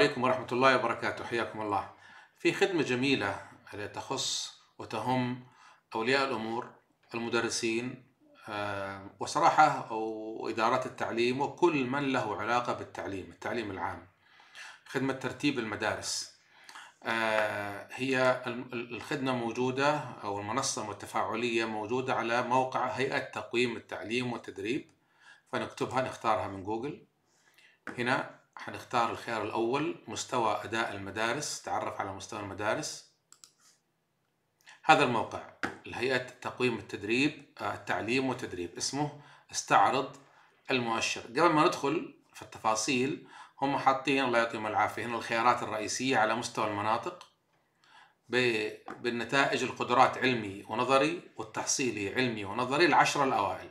عليكم ورحمة الله وبركاته حياكم الله في خدمة جميلة تخص وتهم أولياء الأمور المدرسين آه، وصراحة وإدارات التعليم وكل من له علاقة بالتعليم التعليم العام خدمة ترتيب المدارس آه، هي الخدمة موجودة أو المنصة التفاعلية موجودة على موقع هيئة تقويم التعليم والتدريب فنكتبها نختارها من جوجل هنا هنختار الخيار الأول مستوى أداء المدارس تعرف على مستوى المدارس هذا الموقع الهيئة تقويم التدريب آه، التعليم والتدريب اسمه استعرض المؤشر قبل ما ندخل في التفاصيل هم حاطين الله يعطيهم العافية هنا الخيارات الرئيسية على مستوى المناطق بالنتائج القدرات علمي ونظري والتحصيلي علمي ونظري العشرة الأوائل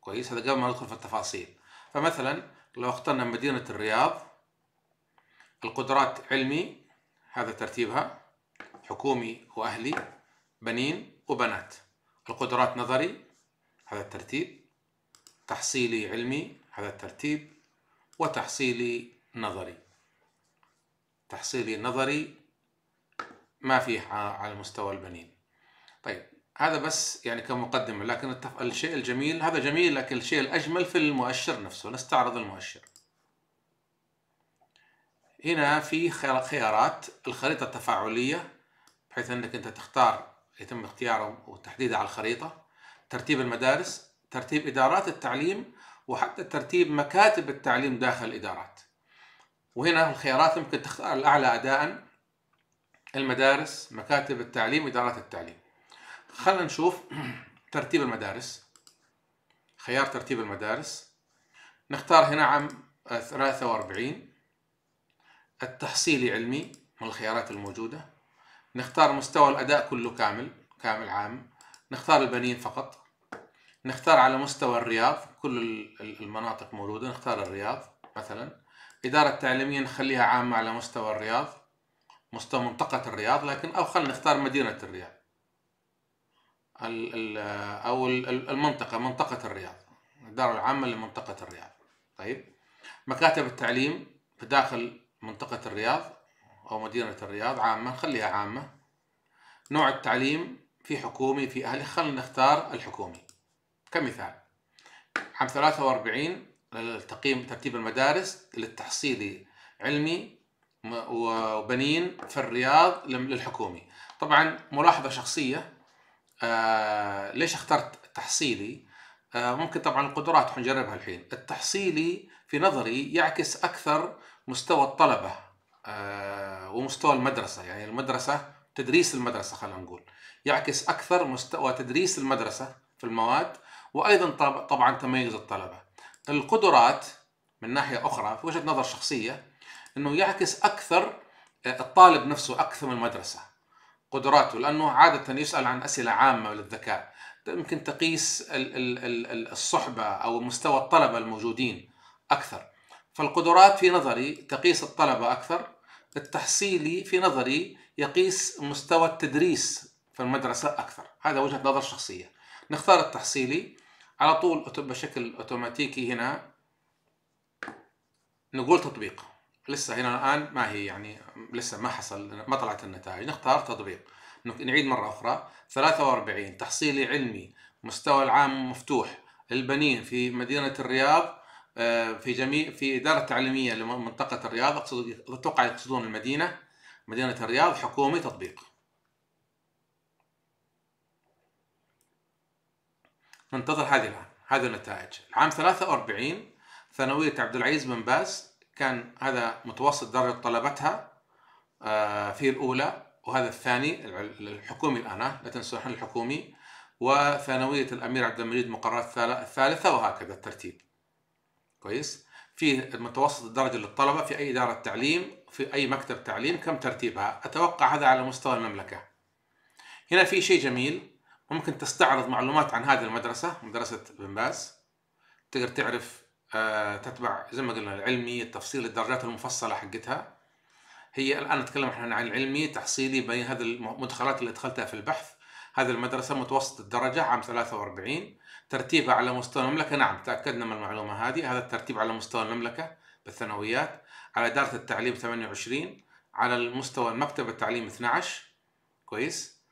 كويس هذا قبل ما ندخل في التفاصيل فمثلا لو اخترنا مدينة الرياض القدرات علمي هذا ترتيبها حكومي وأهلي بنين وبنات القدرات نظري هذا الترتيب تحصيلي علمي هذا الترتيب وتحصيلي نظري تحصيلي نظري ما فيه على مستوى البنين طيب هذا بس يعني كمقدمة لكن الشيء الجميل هذا جميل لكن الشيء الأجمل في المؤشر نفسه نستعرض المؤشر هنا في خيارات الخريطة التفاعلية بحيث أنك أنت تختار يتم اختياره وتحديده على الخريطة ترتيب المدارس ترتيب إدارات التعليم وحتى ترتيب مكاتب التعليم داخل الإدارات وهنا الخيارات يمكن تختار الأعلى أداء المدارس مكاتب التعليم إدارات التعليم خلنا نشوف ترتيب المدارس خيار ترتيب المدارس نختار هنا عام 43 التحصيلي علمي من الخيارات الموجودة نختار مستوى الأداء كله كامل كامل عام نختار البنين فقط نختار على مستوى الرياض كل المناطق موجودة نختار الرياض مثلا إدارة تعليمية نخليها عامة على مستوى الرياض مستوى منطقة الرياض لكن أو خلينا نختار مدينة الرياض او المنطقه منطقه الرياض الدار العامه لمنطقه الرياض طيب مكاتب التعليم في داخل منطقه الرياض او مدينه الرياض عامه خليها عامه نوع التعليم في حكومي في اهلي خلينا نختار الحكومي كمثال عام 43 تقييم ترتيب المدارس للتحصيلي علمي وبنين في الرياض للحكومي طبعا ملاحظه شخصيه آه، ليش اخترت تحصيلي؟ آه، ممكن طبعا القدرات حنجربها الحين، التحصيلي في نظري يعكس اكثر مستوى الطلبه آه ومستوى المدرسه، يعني المدرسه تدريس المدرسه خلينا نقول، يعكس اكثر مستوى تدريس المدرسه في المواد وايضا طبعا تميز الطلبه. القدرات من ناحيه اخرى في وجهه نظر شخصيه انه يعكس اكثر آه، الطالب نفسه اكثر من المدرسه. قدراته لأنه عادة يسأل عن أسئلة عامة للذكاء يمكن تقيس الصحبة أو مستوى الطلبة الموجودين أكثر فالقدرات في نظري تقيس الطلبة أكثر التحصيلي في نظري يقيس مستوى التدريس في المدرسة أكثر هذا وجهة نظر شخصية نختار التحصيلي على طول بشكل أوتوماتيكي هنا نقول تطبيق لسه هنا الان ما هي يعني لسه ما حصل ما طلعت النتائج نختار تطبيق نعيد مره اخرى 43 تحصيلي علمي مستوى العام مفتوح البنين في مدينه الرياض آه، في جميع في اداره تعليميه لمنطقه الرياض اقصد اتوقع يقصدون المدينه مدينه الرياض حكومي تطبيق ننتظر هذه الآن هذه النتائج العام 43 ثانويه عبد العزيز بن باز كان هذا متوسط درجة طلبتها آه، في الأولى وهذا الثاني الحكومي الآن لا تنسوا نحن الحكومي وثانوية الأمير عبد المجيد مقررات الثالثة وهكذا الترتيب كويس في متوسط الدرجة للطلبة في أي إدارة تعليم في أي مكتب تعليم كم ترتيبها أتوقع هذا على مستوى المملكة هنا في شيء جميل ممكن تستعرض معلومات عن هذه المدرسة مدرسة بن باز تقدر تعرف آه، تتبع زي ما قلنا العلمي التفصيل الدرجات المفصله حقتها هي الان نتكلم احنا عن العلمي تحصيلي بين هذه المدخلات اللي دخلتها في البحث هذه المدرسة متوسط الدرجة عام 43 ترتيبها على مستوى المملكة نعم تأكدنا من المعلومة هذه هذا الترتيب على مستوى المملكة بالثانويات على إدارة التعليم 28 على المستوى المكتب التعليم 12 كويس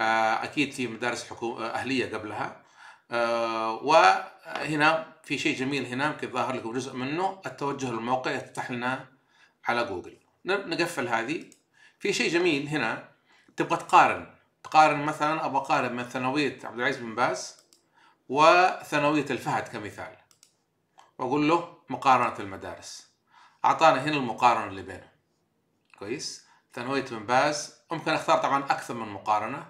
آه، أكيد في مدارس حكومة آه، أهلية قبلها آه، وهنا في شيء جميل هنا يمكن ظاهر لكم جزء منه التوجه للموقع يفتح لنا على جوجل نقفل هذه في شيء جميل هنا تبغى تقارن تقارن مثلا ابغى اقارن من ثانويه عبد العزيز بن باز وثانويه الفهد كمثال واقول له مقارنه المدارس اعطانا هنا المقارنه اللي بينهم كويس ثانويه بن باز ممكن اختار طبعا اكثر من مقارنه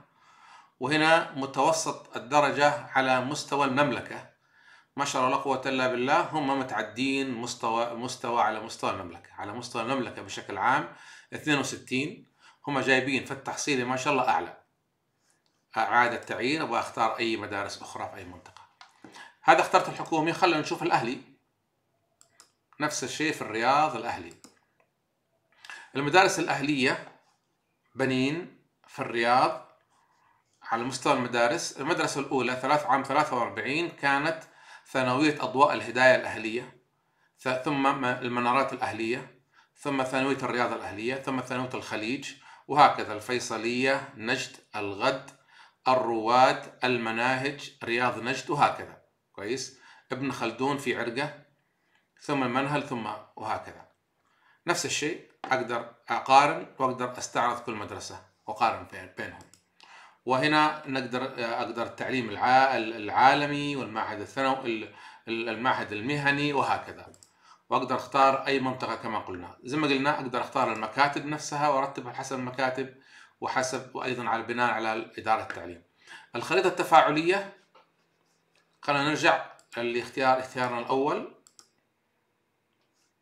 وهنا متوسط الدرجة على مستوى المملكة ما شاء الله لا قوة إلا بالله هم متعدين مستوى مستوى على مستوى المملكة على مستوى المملكة بشكل عام 62 هم جايبين في التحصيلي ما شاء الله أعلى أعادة تعيين أختار أي مدارس أخرى في أي منطقة هذا اخترت الحكومي خلينا نشوف الأهلي نفس الشيء في الرياض الأهلي المدارس الأهلية بنين في الرياض على مستوى المدارس المدرسة الأولى ثلاث عام 43 كانت ثانوية أضواء الهداية الأهلية ثم المنارات الأهلية ثم ثانوية الرياض الأهلية ثم ثانوية الخليج وهكذا الفيصلية نجد الغد الرواد المناهج رياض نجد وهكذا كويس ابن خلدون في عرقة ثم المنهل ثم وهكذا نفس الشيء أقدر أقارن وأقدر أستعرض كل مدرسة وأقارن بينهم وهنا نقدر اقدر التعليم العالمي والمعهد الثانوي المعهد المهني وهكذا واقدر اختار اي منطقه كما قلنا زي ما قلنا اقدر اختار المكاتب نفسها وارتبها حسب المكاتب وحسب وايضا على بناء على اداره التعليم الخريطه التفاعليه خلينا نرجع لاختيار اختيارنا الاول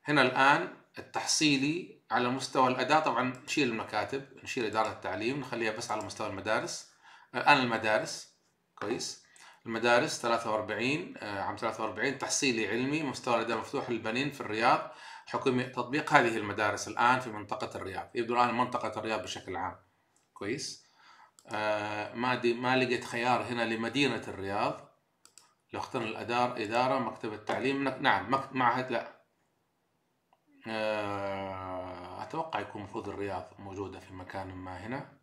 هنا الان التحصيلي على مستوى الاداء طبعا نشيل المكاتب نشيل اداره التعليم نخليها بس على مستوى المدارس الآن المدارس كويس المدارس 43 آه، عام 43 تحصيلي علمي مستوى الإداء مفتوح للبنين في الرياض حكم تطبيق هذه المدارس الآن في منطقة الرياض يبدو الآن منطقة الرياض بشكل عام كويس آه، ما دي ما لقيت خيار هنا لمدينة الرياض لو اخترنا الأدار إدارة مكتب التعليم نعم معهد لا آه، أتوقع يكون مفروض الرياض موجودة في مكان ما هنا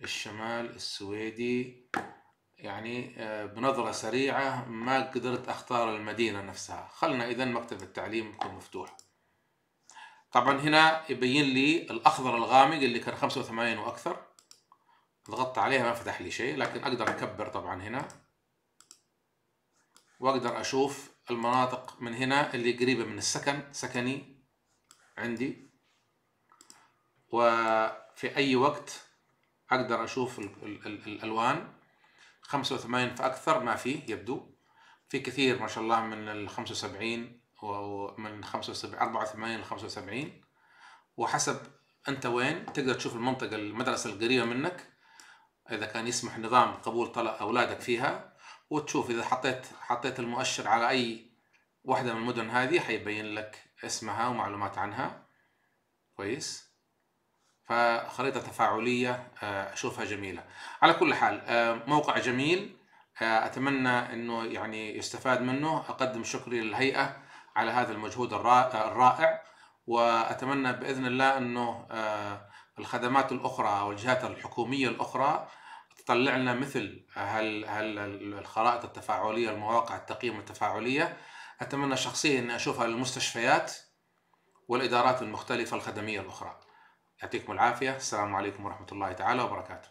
الشمال السويدي يعني آه، بنظرة سريعة ما قدرت أختار المدينة نفسها خلنا إذا مكتب التعليم يكون مفتوح طبعا هنا يبين لي الأخضر الغامق اللي كان 85 وأكثر ضغطت عليها ما فتح لي شيء لكن أقدر أكبر طبعا هنا وأقدر أشوف المناطق من هنا اللي قريبة من السكن سكني عندي وفي أي وقت أقدر أشوف ال ال الـ الألوان 85 فأكثر ما فيه يبدو في كثير ما شاء الله من ال 75 ومن 75 84 ل 75 وحسب أنت وين تقدر تشوف المنطقة المدرسة القريبة منك إذا كان يسمح نظام قبول طلب أولادك فيها وتشوف إذا حطيت حطيت المؤشر على أي واحدة من المدن هذه حيبين لك اسمها ومعلومات عنها كويس فخريطة تفاعلية آه، أشوفها جميلة على كل حال آه، موقع جميل آه، أتمنى أنه يعني يستفاد منه أقدم شكري للهيئة على هذا المجهود الرائع وأتمنى بإذن الله أنه الخدمات الأخرى أو الجهات الحكومية الأخرى تطلع لنا مثل هال الخرائط التفاعلية المواقع التقييم التفاعلية أتمنى شخصيا أن أشوفها للمستشفيات والإدارات المختلفة الخدمية الأخرى يعطيكم العافية السلام عليكم ورحمة الله تعالى وبركاته